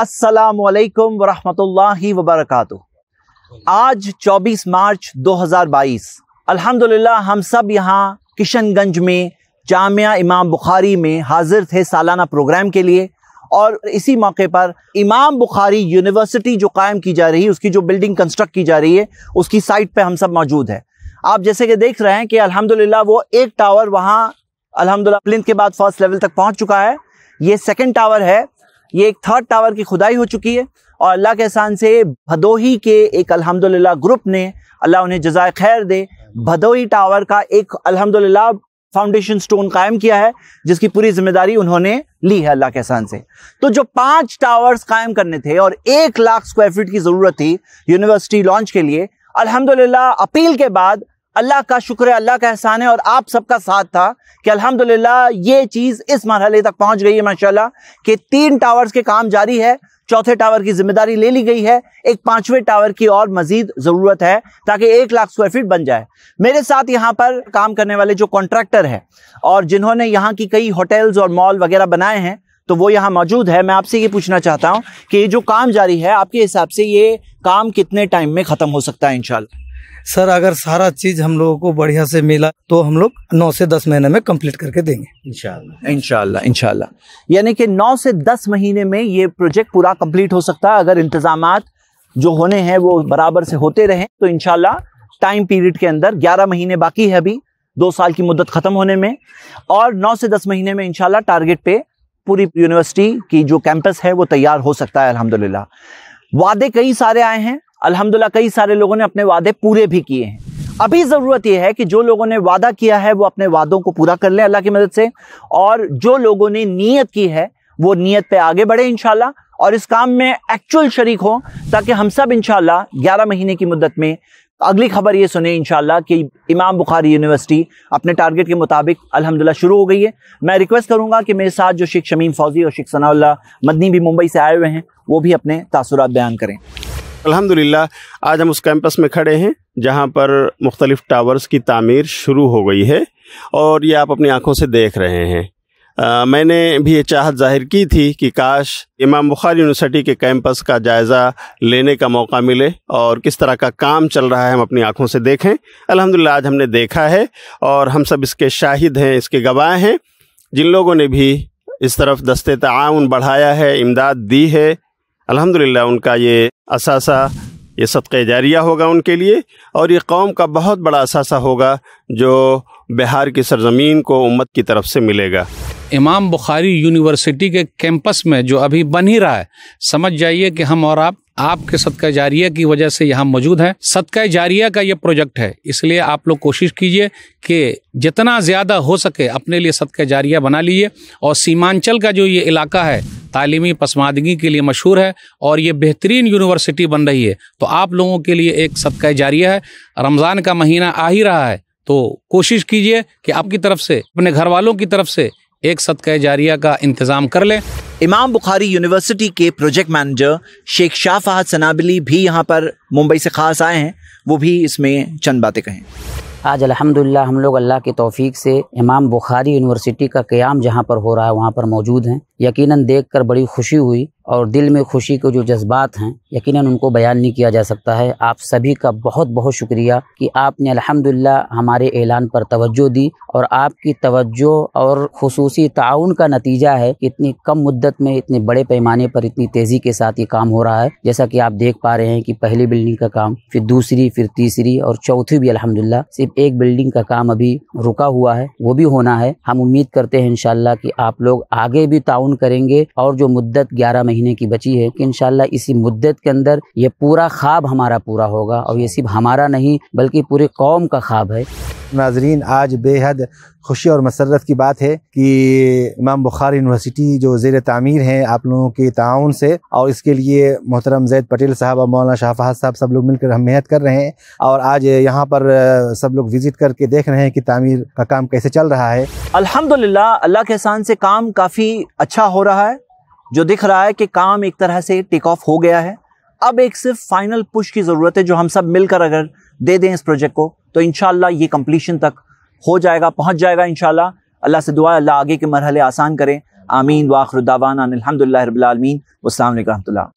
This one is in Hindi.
असलकम वरहमतुल्लाहि वबरकatuh आज 24 मार्च 2022 अल्हम्दुलिल्लाह हम सब यहाँ किशनगंज में जामिया इमाम बुखारी में हाजिर थे सालाना प्रोग्राम के लिए और इसी मौके पर इमाम बुखारी यूनिवर्सिटी जो कायम की जा रही है उसकी जो बिल्डिंग कंस्ट्रक्ट की जा रही है उसकी साइट पे हम सब मौजूद है आप जैसे कि देख रहे हैं कि अल्हम्दुलिल्लाह वो एक टावर वहाँ अल्हम्दुलिल्लाह प्लिंथ के बाद फर्स्ट लेवल तक पहुँच चुका है ये सेकेंड टावर है ये एक थर्ड टावर की खुदाई हो चुकी है और अल्लाह के एहसान से भदोही के एक अल्हम्दुलिल्लाह ग्रुप ने अल्लाह उन्हें जजाय खैर दे भदोही टावर का एक अल्हम्दुलिल्लाह फाउंडेशन स्टोन कायम किया है जिसकी पूरी जिम्मेदारी उन्होंने ली है अल्लाह के एहसान से तो जो पांच टावर्स कायम करने थे और एक लाख स्क्वायर फीट की ज़रूरत थी यूनिवर्सिटी लॉन्च के लिए अल्हम्दुलिल्लाह अपील के बाद अल्लाह का शुक्र है अल्लाह का एहसान है और आप सबका साथ था कि अल्हम्दुलिल्लाह ये चीज़ इस मरहले तक पहुंच गई है माशाल्लाह कि तीन टावर्स के काम जारी है चौथे टावर की जिम्मेदारी ले ली गई है एक पांचवें टावर की और मजीद ज़रूरत है ताकि एक लाख स्क्वायर फीट बन जाए मेरे साथ यहाँ पर काम करने वाले जो कॉन्ट्रैक्टर है और जिन्होंने यहाँ की कई होटल्स और मॉल वगैरह बनाए हैं तो वो यहाँ मौजूद है मैं आपसे ये पूछना चाहता हूँ कि ये जो काम जारी है आपके हिसाब से ये काम कितने टाइम में ख़त्म हो सकता है इंशाल्लाह सर अगर सारा चीज हम लोगों को बढ़िया से मिला तो हम लोग नौ से दस महीने में कंप्लीट करके देंगे इनशाला इनशाला इनशाला यानी कि नौ से दस महीने में ये प्रोजेक्ट पूरा कंप्लीट हो सकता है अगर इंतजाम जो होने हैं वो बराबर से होते रहे तो इनशाला टाइम पीरियड के अंदर ग्यारह महीने बाकी है अभी दो साल की मुद्दत खत्म होने में और नौ से दस महीने में इनशाला टारगेट पे पूरी यूनिवर्सिटी की जो कैंपस है वो तैयार हो सकता है अल्हम्दुलिल्लाह वादे कई सारे आए हैं अल्हम्दुलिल्लाह कई सारे लोगों ने अपने वादे पूरे भी किए हैं अभी ज़रूरत यह है कि जो लोगों ने वादा किया है वो अपने वादों को पूरा कर लें अल्लाह की मदद से और जो लोगों ने नीयत की है वो नीयत पे आगे बढ़े इनशाला और इस काम में एक्चुअल शरीक हो ताकि हम सब इनशाला ग्यारह महीने की मुद्दत में अगली खबर ये सुने इनशाला कि इमाम बुखारी यूनिवर्सिटी अपने टारगेट के मुताबिक अल्हम्दुलिल्लाह शुरू हो गई है मैं रिक्वेस्ट करूंगा कि मेरे साथ जो शेख शमीम फौजी और शेख सना मदनी भी मुंबई से आए हुए हैं वो भी अपने तासुरात बयान करें अल्हम्दुलिल्लाह आज हम उस कैंपस में खड़े हैं जहाँ पर मुख्तलिफ़ टावर्स की तामीर शुरू हो गई है और ये आप अपनी आँखों से देख रहे हैं आ, मैंने भी ये चाहत जाहिर की थी कि काश इमाम बुखारी यूनिवर्सिटी के कैंपस का जायज़ा लेने का मौका मिले और किस तरह का काम चल रहा है हम अपनी आँखों से देखें अल्हम्दुलिल्लाह आज हमने देखा है और हम सब इसके शाहिद हैं इसके गवाह हैं जिन लोगों ने भी इस तरफ दस्ते ताउन बढ़ाया है इमदाद दी है अलहमदिल्ला उनका ये असासा ये सदक़ जारिया होगा उनके लिए और ये कौम का बहुत बड़ा असासा होगा जो बिहार की सरजमीन को उम्मत की तरफ से मिलेगा इमाम बुखारी यूनिवर्सिटी के कैंपस में जो अभी बन ही रहा है समझ जाइए कि हम और आप आपके सदका जारिया की वजह से यहाँ मौजूद हैं सदका जारिया का ये प्रोजेक्ट है इसलिए आप लोग कोशिश कीजिए कि जितना ज़्यादा हो सके अपने लिए सदका जारिया बना लीजिए और सीमांचल का जो ये इलाका है तालीमी पसमादगी के लिए मशहूर है और ये बेहतरीन यूनिवर्सिटी बन रही है तो आप लोगों के लिए एक सदका जारिया है रमज़ान का महीना आ ही रहा है तो कोशिश कीजिए कि आपकी तरफ से अपने घर वालों की तरफ से एक सदका जारिया का इंतज़ाम कर लें इमाम बुखारी यूनिवर्सिटी के प्रोजेक्ट मैनेजर शेख शाह फहद सनाबिली भी यहाँ पर मुंबई से खास आए हैं वो भी इसमें चंद बातें कहें आज अल्हम्दुलिल्लाह हम लोग अल्लाह की तौफीक से इमाम बुखारी यूनिवर्सिटी का क्याम जहाँ पर हो रहा है वहाँ पर मौजूद हैं यकीनन देखकर बड़ी खुशी हुई और दिल में खुशी के जो जज्बात हैं यकीनन उनको बयान नहीं किया जा सकता है आप सभी का बहुत बहुत शुक्रिया कि आपने अल्हम्दुलिल्लाह हमारे ऐलान पर तवज्जो दी और आपकी तवज्जो और खसूसी ताउन का नतीजा है कि इतनी कम मुद्दत में इतने बड़े पैमाने पर इतनी तेज़ी के साथ ये काम हो रहा है जैसा कि आप देख पा रहे हैं कि पहली बिल्डिंग का काम फिर दूसरी फिर तीसरी और चौथी भी अलहमदिल्ला सिर्फ एक बिल्डिंग का काम अभी रुका हुआ है वो भी होना है हम उम्मीद करते हैं इन कि आप लोग आगे भी ताउन करेंगे और जो मुद्दत ग्यारह महीने की बची है कि इन इसी मुद्दत के अंदर ये पूरा ख्वाब हमारा पूरा होगा और ये सिर्फ हमारा नहीं बल्कि पूरे कौम का ख्वाब है नाजरीन आज बेहद खुशी और मसरत की बात है कि इमाम बुखार यूनिवर्सिटी जो जेर तमीर है आप लोगों के ताउन से और इसके लिए मोहतरम जैद पटेल साहब और मौलाना शाहफाज साहब सब लोग मिलकर हम मेहनत कर रहे हैं और आज यहाँ पर सब लोग विज़िट करके देख रहे हैं कि तमीर का काम कैसे चल रहा है अल्हम्दुलिल्लाह अल्लाह के एहसान से काम काफ़ी अच्छा हो रहा है जो दिख रहा है कि काम एक तरह से टेक ऑफ हो गया है अब एक सिर्फ फाइनल पुश की ज़रूरत है जो हम सब मिलकर अगर दे दें इस प्रोजेक्ट को तो इन ये कम्प्लीशन तक हो जाएगा पहुँच जाएगा इन अल्लाह से दुआ अल्लाह आगे के मरहले आसान करें आमीन वाखरुद्दावान अनिलहमदिल्ला रबालमीन वालमीन